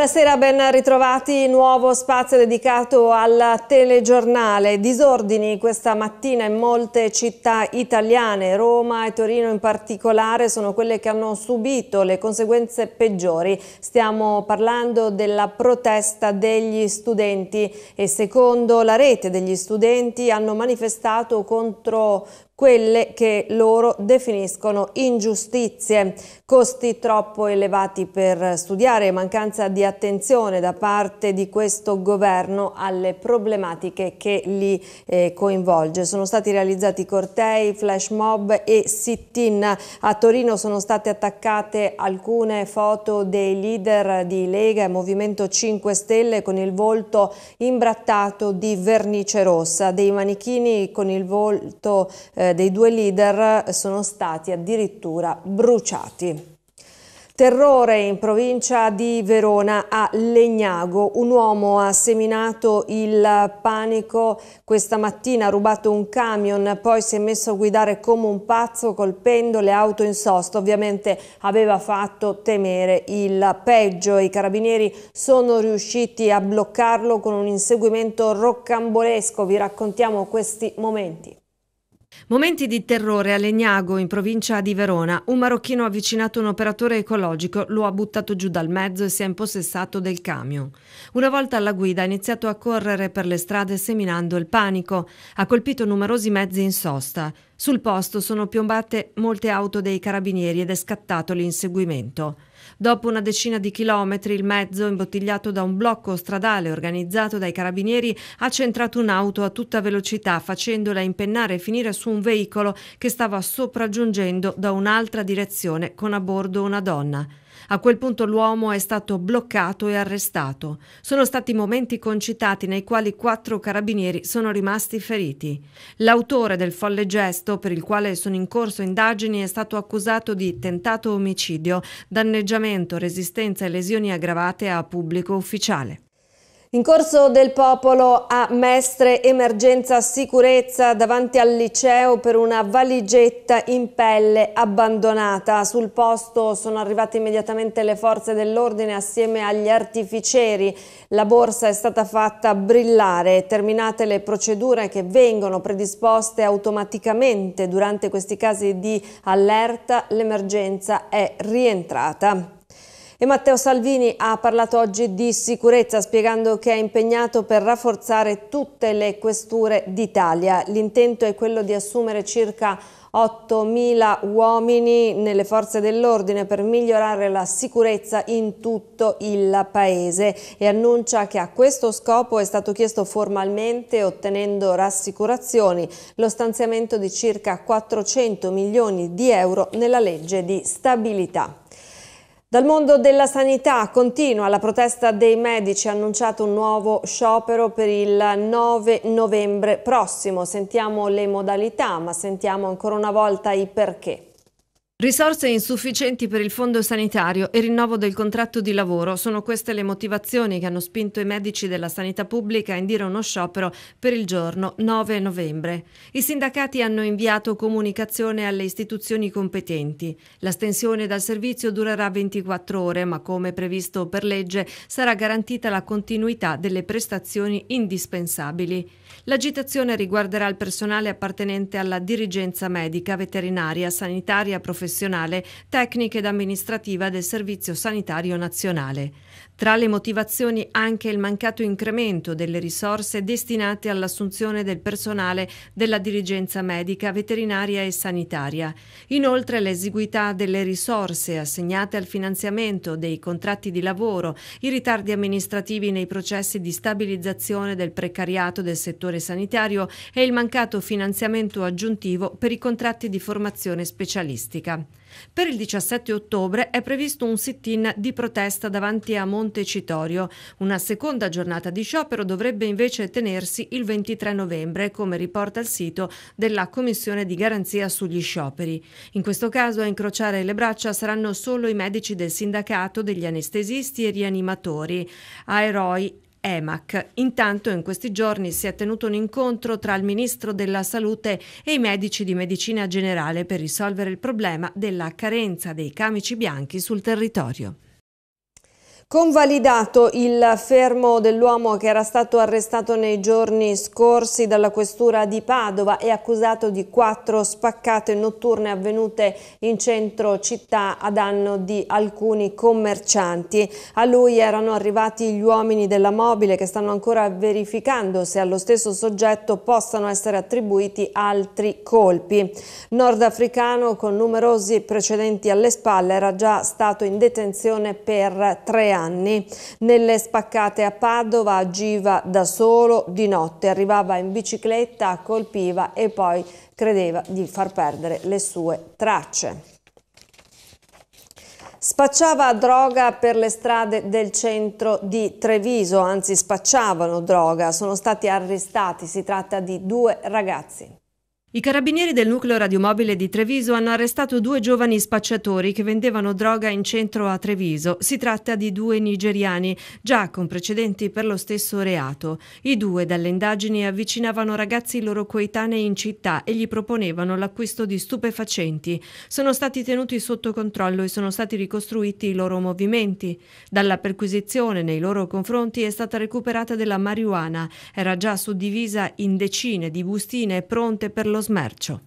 Buonasera, ben ritrovati. Nuovo spazio dedicato al telegiornale. Disordini questa mattina in molte città italiane, Roma e Torino in particolare, sono quelle che hanno subito le conseguenze peggiori. Stiamo parlando della protesta degli studenti e secondo la rete degli studenti hanno manifestato contro quelle che loro definiscono ingiustizie costi troppo elevati per studiare, mancanza di attenzione da parte di questo governo alle problematiche che li eh, coinvolge. Sono stati realizzati cortei, flash mob e sit-in. A Torino sono state attaccate alcune foto dei leader di Lega e Movimento 5 Stelle con il volto imbrattato di vernice rossa. Dei manichini con il volto eh, dei due leader sono stati addirittura bruciati. Terrore in provincia di Verona a Legnago. Un uomo ha seminato il panico questa mattina, ha rubato un camion, poi si è messo a guidare come un pazzo colpendo le auto in sosta. Ovviamente aveva fatto temere il peggio. I carabinieri sono riusciti a bloccarlo con un inseguimento roccambolesco. Vi raccontiamo questi momenti. Momenti di terrore a Legnago, in provincia di Verona. Un marocchino ha avvicinato un operatore ecologico, lo ha buttato giù dal mezzo e si è impossessato del camion. Una volta alla guida ha iniziato a correre per le strade seminando il panico. Ha colpito numerosi mezzi in sosta. Sul posto sono piombate molte auto dei carabinieri ed è scattato l'inseguimento. Dopo una decina di chilometri il mezzo, imbottigliato da un blocco stradale organizzato dai carabinieri, ha centrato un'auto a tutta velocità facendola impennare e finire su un veicolo che stava sopraggiungendo da un'altra direzione con a bordo una donna. A quel punto l'uomo è stato bloccato e arrestato. Sono stati momenti concitati nei quali quattro carabinieri sono rimasti feriti. L'autore del folle gesto, per il quale sono in corso indagini, è stato accusato di tentato omicidio, danneggiamento, resistenza e lesioni aggravate a pubblico ufficiale. In corso del popolo a Mestre emergenza sicurezza davanti al liceo per una valigetta in pelle abbandonata. Sul posto sono arrivate immediatamente le forze dell'ordine assieme agli artificieri. La borsa è stata fatta brillare. Terminate le procedure che vengono predisposte automaticamente durante questi casi di allerta, l'emergenza è rientrata. E Matteo Salvini ha parlato oggi di sicurezza spiegando che è impegnato per rafforzare tutte le questure d'Italia. L'intento è quello di assumere circa 8.000 uomini nelle forze dell'ordine per migliorare la sicurezza in tutto il paese e annuncia che a questo scopo è stato chiesto formalmente, ottenendo rassicurazioni, lo stanziamento di circa 400 milioni di euro nella legge di stabilità. Dal mondo della sanità continua la protesta dei medici, ha annunciato un nuovo sciopero per il 9 novembre prossimo. Sentiamo le modalità, ma sentiamo ancora una volta i perché. Risorse insufficienti per il fondo sanitario e rinnovo del contratto di lavoro sono queste le motivazioni che hanno spinto i medici della sanità pubblica a indire uno sciopero per il giorno 9 novembre. I sindacati hanno inviato comunicazione alle istituzioni competenti. La stensione dal servizio durerà 24 ore, ma come previsto per legge sarà garantita la continuità delle prestazioni indispensabili. L'agitazione riguarderà il personale appartenente alla dirigenza medica, veterinaria, sanitaria, professionale professionale tecnica ed amministrativa del Servizio Sanitario Nazionale. Tra le motivazioni anche il mancato incremento delle risorse destinate all'assunzione del personale della dirigenza medica, veterinaria e sanitaria. Inoltre l'esiguità delle risorse assegnate al finanziamento dei contratti di lavoro, i ritardi amministrativi nei processi di stabilizzazione del precariato del settore sanitario e il mancato finanziamento aggiuntivo per i contratti di formazione specialistica. Per il 17 ottobre è previsto un sit-in di protesta davanti a Montecitorio. Una seconda giornata di sciopero dovrebbe invece tenersi il 23 novembre, come riporta il sito della Commissione di garanzia sugli scioperi. In questo caso a incrociare le braccia saranno solo i medici del sindacato, degli anestesisti e rianimatori. A Eroi EMAC. Intanto in questi giorni si è tenuto un incontro tra il Ministro della Salute e i medici di medicina generale per risolvere il problema della carenza dei camici bianchi sul territorio. Convalidato il fermo dell'uomo che era stato arrestato nei giorni scorsi dalla questura di Padova e accusato di quattro spaccate notturne avvenute in centro città a danno di alcuni commercianti. A lui erano arrivati gli uomini della mobile che stanno ancora verificando se allo stesso soggetto possano essere attribuiti altri colpi. Nordafricano con numerosi precedenti alle spalle era già stato in detenzione per tre anni anni. Nelle spaccate a Padova agiva da solo di notte, arrivava in bicicletta, colpiva e poi credeva di far perdere le sue tracce. Spacciava droga per le strade del centro di Treviso, anzi spacciavano droga, sono stati arrestati, si tratta di due ragazzi. I carabinieri del nucleo radiomobile di Treviso hanno arrestato due giovani spacciatori che vendevano droga in centro a Treviso. Si tratta di due nigeriani, già con precedenti per lo stesso reato. I due, dalle indagini, avvicinavano ragazzi loro coetanei in città e gli proponevano l'acquisto di stupefacenti. Sono stati tenuti sotto controllo e sono stati ricostruiti i loro movimenti. Dalla perquisizione nei loro confronti è stata recuperata della marijuana. Era già suddivisa in decine di bustine pronte per lo Carlos Marcho.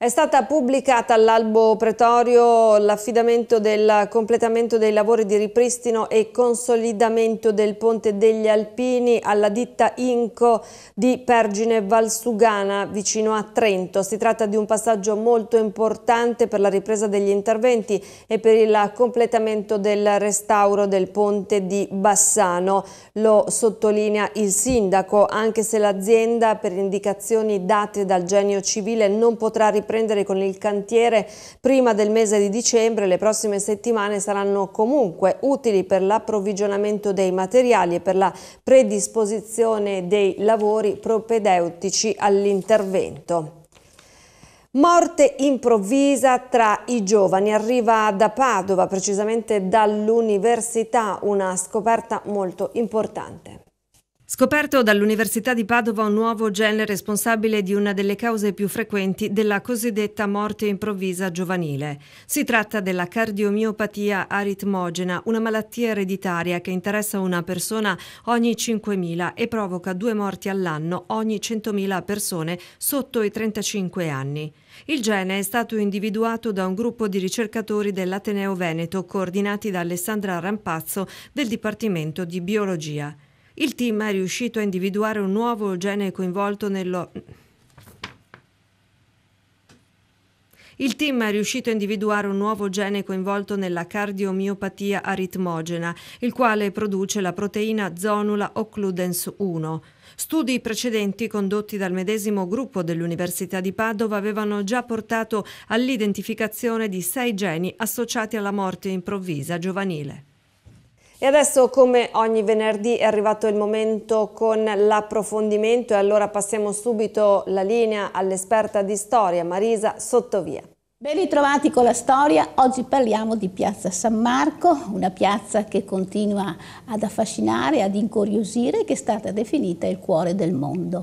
È stata pubblicata all'albo pretorio l'affidamento del completamento dei lavori di ripristino e consolidamento del ponte degli Alpini alla ditta Inco di Pergine Valsugana vicino a Trento. Si tratta di un passaggio molto importante per la ripresa degli interventi e per il completamento del restauro del ponte di Bassano. Lo sottolinea il sindaco, anche se l'azienda per indicazioni date dal genio civile non potrà riprendere riprendere con il cantiere prima del mese di dicembre, le prossime settimane saranno comunque utili per l'approvvigionamento dei materiali e per la predisposizione dei lavori propedeutici all'intervento. Morte improvvisa tra i giovani, arriva da Padova, precisamente dall'università, una scoperta molto importante. Scoperto dall'Università di Padova un nuovo gene responsabile di una delle cause più frequenti della cosiddetta morte improvvisa giovanile. Si tratta della cardiomiopatia aritmogena, una malattia ereditaria che interessa una persona ogni 5.000 e provoca due morti all'anno ogni 100.000 persone sotto i 35 anni. Il gene è stato individuato da un gruppo di ricercatori dell'Ateneo Veneto coordinati da Alessandra Rampazzo del Dipartimento di Biologia. Il team è riuscito a individuare un nuovo gene coinvolto nello... Il team è riuscito a individuare un nuovo gene coinvolto nella cardiomiopatia aritmogena, il quale produce la proteina zonula occludens 1. Studi precedenti condotti dal medesimo gruppo dell'Università di Padova avevano già portato all'identificazione di sei geni associati alla morte improvvisa giovanile. E adesso come ogni venerdì è arrivato il momento con l'approfondimento e allora passiamo subito la linea all'esperta di storia Marisa Sottovia. Ben ritrovati con la storia, oggi parliamo di Piazza San Marco, una piazza che continua ad affascinare, ad incuriosire, che è stata definita il cuore del mondo.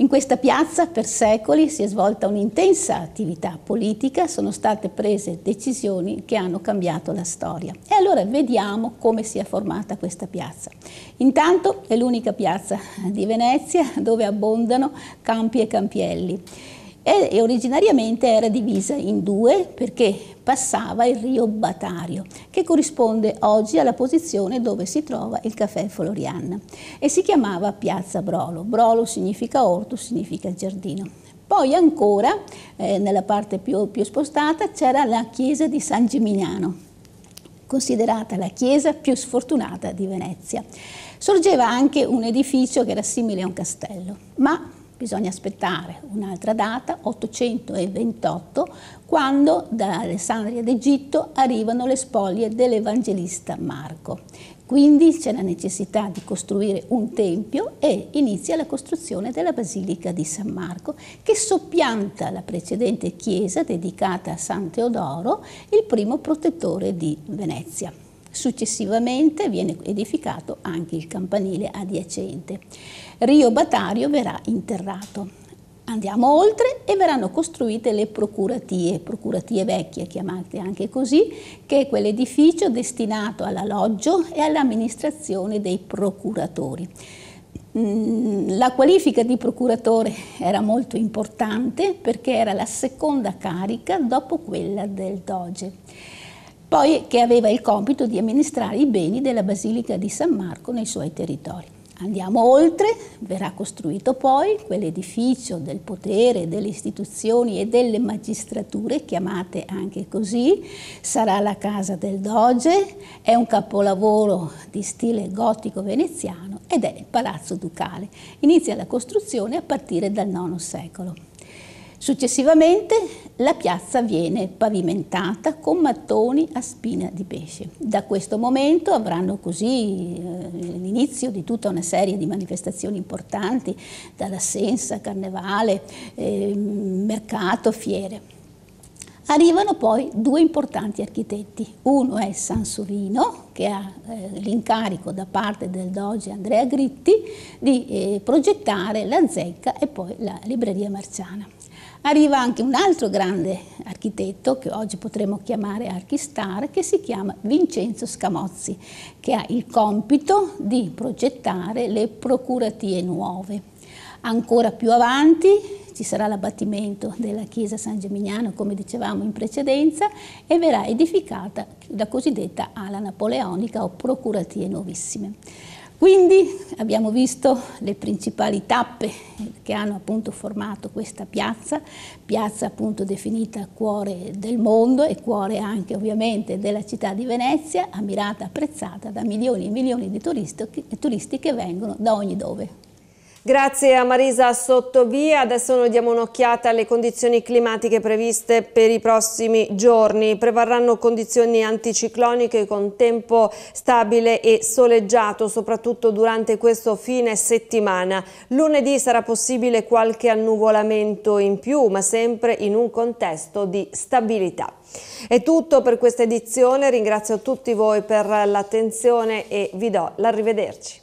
In questa piazza per secoli si è svolta un'intensa attività politica, sono state prese decisioni che hanno cambiato la storia. E allora vediamo come si è formata questa piazza. Intanto è l'unica piazza di Venezia dove abbondano campi e campielli e originariamente era divisa in due perché passava il rio Batario, che corrisponde oggi alla posizione dove si trova il caffè Florian e si chiamava Piazza Brolo. Brolo significa orto, significa giardino. Poi ancora, eh, nella parte più, più spostata, c'era la chiesa di San Gimignano, considerata la chiesa più sfortunata di Venezia. Sorgeva anche un edificio che era simile a un castello, ma bisogna aspettare un'altra data, 828, quando da Alessandria d'Egitto arrivano le spoglie dell'Evangelista Marco. Quindi c'è la necessità di costruire un tempio e inizia la costruzione della Basilica di San Marco, che soppianta la precedente chiesa dedicata a San Teodoro, il primo protettore di Venezia. Successivamente viene edificato anche il campanile adiacente. Rio Batario verrà interrato. Andiamo oltre e verranno costruite le procuratie, procuratie vecchie chiamate anche così, che è quell'edificio destinato all'alloggio e all'amministrazione dei procuratori. Mm, la qualifica di procuratore era molto importante perché era la seconda carica dopo quella del doge poi che aveva il compito di amministrare i beni della Basilica di San Marco nei suoi territori. Andiamo oltre, verrà costruito poi quell'edificio del potere, delle istituzioni e delle magistrature, chiamate anche così, sarà la casa del Doge, è un capolavoro di stile gotico veneziano ed è il palazzo ducale. Inizia la costruzione a partire dal IX secolo. Successivamente la piazza viene pavimentata con mattoni a spina di pesce. Da questo momento avranno così eh, l'inizio di tutta una serie di manifestazioni importanti, dall'assenza, carnevale, eh, mercato, fiere. Arrivano poi due importanti architetti, uno è Sansovino che ha eh, l'incarico da parte del doge Andrea Gritti di eh, progettare la zecca e poi la libreria marciana arriva anche un altro grande architetto che oggi potremmo chiamare archistar che si chiama Vincenzo Scamozzi che ha il compito di progettare le procuratie nuove. Ancora più avanti ci sarà l'abbattimento della chiesa San Gemignano, come dicevamo in precedenza, e verrà edificata la cosiddetta ala napoleonica o procuratie nuovissime. Quindi abbiamo visto le principali tappe che hanno appunto formato questa piazza, piazza appunto definita cuore del mondo e cuore anche ovviamente della città di Venezia, ammirata, apprezzata da milioni e milioni di turisti, turisti che vengono da ogni dove. Grazie a Marisa Sottovia, adesso noi diamo un'occhiata alle condizioni climatiche previste per i prossimi giorni. Prevarranno condizioni anticicloniche con tempo stabile e soleggiato, soprattutto durante questo fine settimana. Lunedì sarà possibile qualche annuvolamento in più, ma sempre in un contesto di stabilità. È tutto per questa edizione, ringrazio tutti voi per l'attenzione e vi do l'arrivederci.